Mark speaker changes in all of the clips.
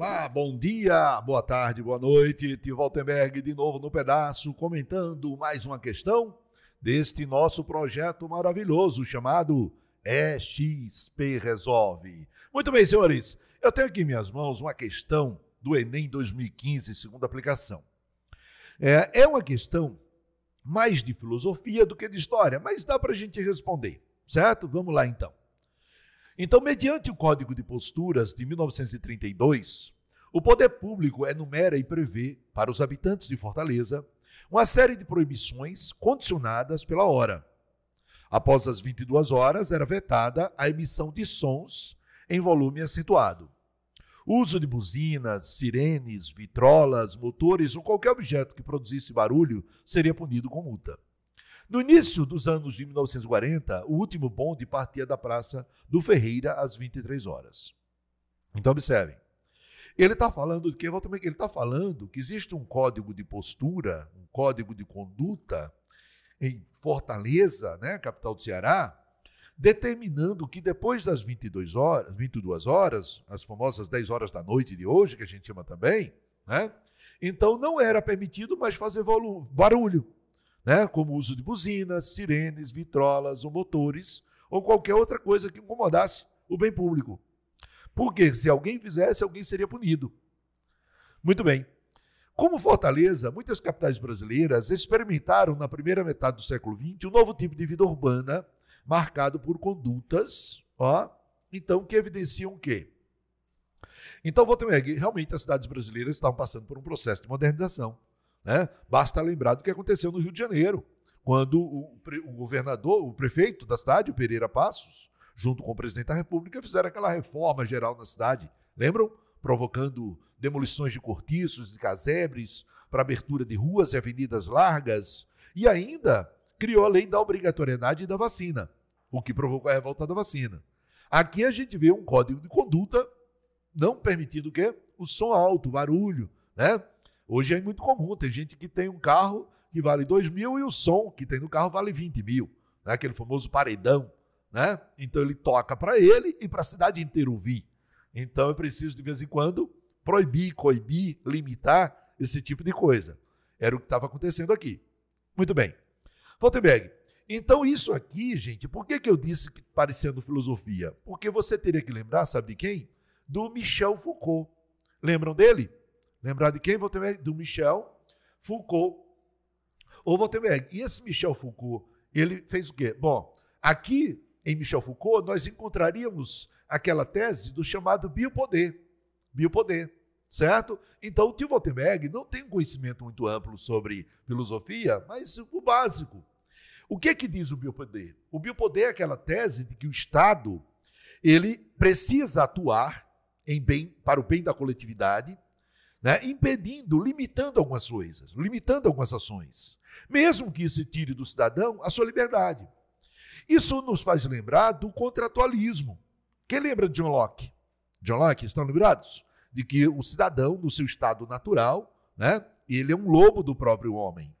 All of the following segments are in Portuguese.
Speaker 1: Olá, bom dia, boa tarde, boa noite. Tio Waltenberg de novo no pedaço, comentando mais uma questão deste nosso projeto maravilhoso chamado EXP Resolve. Muito bem, senhores, eu tenho aqui em minhas mãos uma questão do Enem 2015, segunda aplicação. É, é uma questão mais de filosofia do que de história, mas dá para a gente responder, certo? Vamos lá então. Então, mediante o Código de Posturas de 1932, o poder público enumera e prevê para os habitantes de Fortaleza uma série de proibições condicionadas pela hora. Após as 22 horas, era vetada a emissão de sons em volume acentuado. O uso de buzinas, sirenes, vitrolas, motores ou qualquer objeto que produzisse barulho seria punido com multa. No início dos anos de 1940, o último bonde partia da Praça do Ferreira às 23 horas. Então observem. Ele está falando de que ele está falando que existe um código de postura, um código de conduta em Fortaleza, né, capital do Ceará, determinando que depois das 22 horas, 22 horas, as famosas 10 horas da noite de hoje, que a gente chama também, né? Então não era permitido mais fazer barulho né? como o uso de buzinas, sirenes, vitrolas ou motores, ou qualquer outra coisa que incomodasse o bem público. Porque se alguém fizesse, alguém seria punido. Muito bem. Como Fortaleza, muitas capitais brasileiras experimentaram na primeira metade do século XX um novo tipo de vida urbana marcado por condutas, ó, então que evidenciam o quê? Então, Voltenberg, realmente as cidades brasileiras estavam passando por um processo de modernização. Né? Basta lembrar do que aconteceu no Rio de Janeiro, quando o, o governador, o prefeito da cidade, o Pereira Passos, junto com o presidente da República, fizeram aquela reforma geral na cidade. Lembram? Provocando demolições de cortiços, e casebres, para abertura de ruas e avenidas largas. E ainda criou a lei da obrigatoriedade da vacina, o que provocou a revolta da vacina. Aqui a gente vê um código de conduta não permitindo o quê? O som alto, o barulho, né? Hoje é muito comum, tem gente que tem um carro que vale 2 mil e o som que tem no carro vale 20 mil, né? aquele famoso paredão. Né? Então ele toca para ele e para a cidade inteira ouvir. Então eu preciso, de vez em quando, proibir, coibir, limitar esse tipo de coisa. Era o que estava acontecendo aqui. Muito bem. Voltenberg, então isso aqui, gente, por que, que eu disse que parecendo filosofia? Porque você teria que lembrar, sabe de quem? Do Michel Foucault. Lembram dele? Lembrar de quem, Voltaire? Do Michel Foucault. Ou Voltaire. E esse Michel Foucault, ele fez o quê? Bom, aqui em Michel Foucault, nós encontraríamos aquela tese do chamado biopoder. Biopoder, certo? Então, o Tio Voltenberg não tem um conhecimento muito amplo sobre filosofia, mas o básico. O que é que diz o biopoder? O biopoder é aquela tese de que o Estado ele precisa atuar em bem para o bem da coletividade né, impedindo, limitando algumas coisas, limitando algumas ações, mesmo que isso tire do cidadão a sua liberdade. Isso nos faz lembrar do contratualismo. Quem lembra de John Locke? John Locke, estão lembrados? De que o cidadão, no seu estado natural, né, ele é um lobo do próprio homem.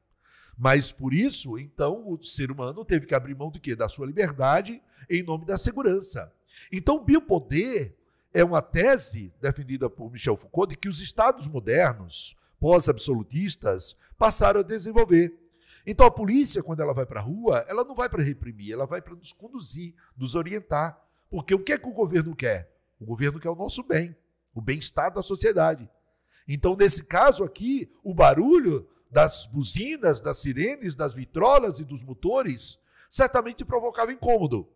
Speaker 1: Mas por isso, então, o ser humano teve que abrir mão do quê? Da sua liberdade em nome da segurança. Então, o biopoder é uma tese defendida por Michel Foucault de que os estados modernos, pós-absolutistas, passaram a desenvolver. Então a polícia, quando ela vai para a rua, ela não vai para reprimir, ela vai para nos conduzir, nos orientar. Porque o que é que o governo quer? O governo quer o nosso bem, o bem-estar da sociedade. Então, nesse caso aqui, o barulho das buzinas, das sirenes, das vitrolas e dos motores certamente provocava incômodo.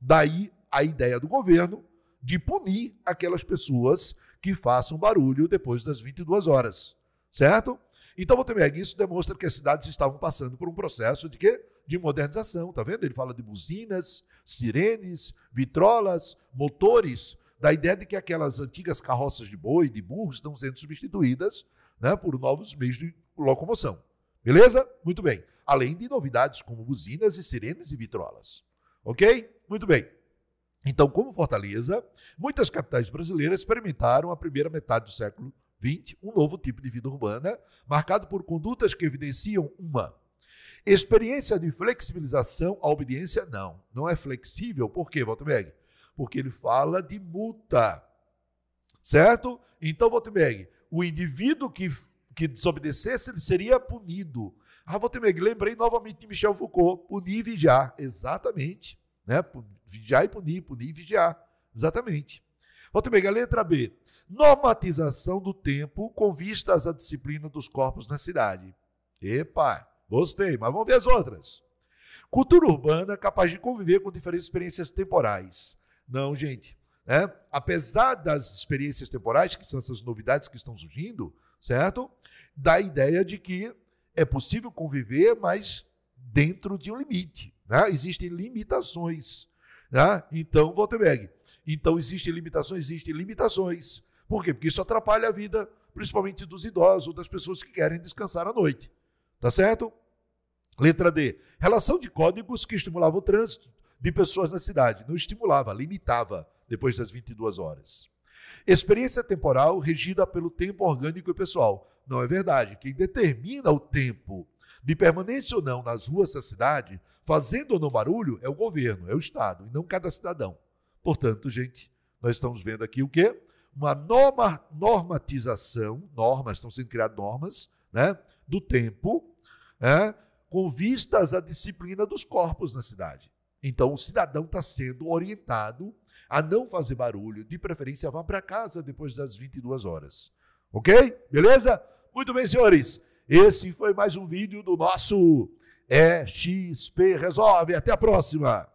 Speaker 1: Daí a ideia do governo de punir aquelas pessoas que façam barulho depois das 22 horas, certo? Então, Gutenberg, isso demonstra que as cidades estavam passando por um processo de quê? De modernização, tá vendo? Ele fala de buzinas, sirenes, vitrolas, motores, da ideia de que aquelas antigas carroças de boi, de burros, estão sendo substituídas né, por novos meios de locomoção. Beleza? Muito bem. Além de novidades como buzinas e sirenes e vitrolas. Ok? Muito bem. Então, como Fortaleza, muitas capitais brasileiras experimentaram a primeira metade do século XX um novo tipo de vida urbana, marcado por condutas que evidenciam uma experiência de flexibilização, a obediência não, não é flexível, por quê, Waltenberg? Porque ele fala de multa, certo? Então, Waltenberg, o indivíduo que, que desobedecesse, ele seria punido. Ah, Waltenberg, lembrei novamente de Michel Foucault, punir já. exatamente. Né? Vigiar e punir, punir e vigiar. Exatamente. Volta a letra B. Normatização do tempo com vistas à disciplina dos corpos na cidade. Epa, gostei, mas vamos ver as outras. Cultura urbana capaz de conviver com diferentes experiências temporais. Não, gente. Né? Apesar das experiências temporais, que são essas novidades que estão surgindo, certo? Da ideia de que é possível conviver, mas dentro de um limite. Né? Existem limitações. Né? Então, Walterberg, então existem limitações, existem limitações. Por quê? Porque isso atrapalha a vida, principalmente dos idosos ou das pessoas que querem descansar à noite. Tá certo? Letra D. Relação de códigos que estimulava o trânsito de pessoas na cidade. Não estimulava, limitava depois das 22 horas. Experiência temporal regida pelo tempo orgânico e pessoal. Não é verdade. Quem determina o tempo de permanência ou não nas ruas da cidade, fazendo ou não barulho, é o governo, é o Estado, e não cada cidadão. Portanto, gente, nós estamos vendo aqui o quê? Uma norma, normatização, normas, estão sendo criadas normas, né? Do tempo, né? com vistas à disciplina dos corpos na cidade. Então, o cidadão está sendo orientado a não fazer barulho, de preferência vá para casa depois das 22 horas. Ok? Beleza? Muito bem, senhores. Esse foi mais um vídeo do nosso EXP Resolve. Até a próxima!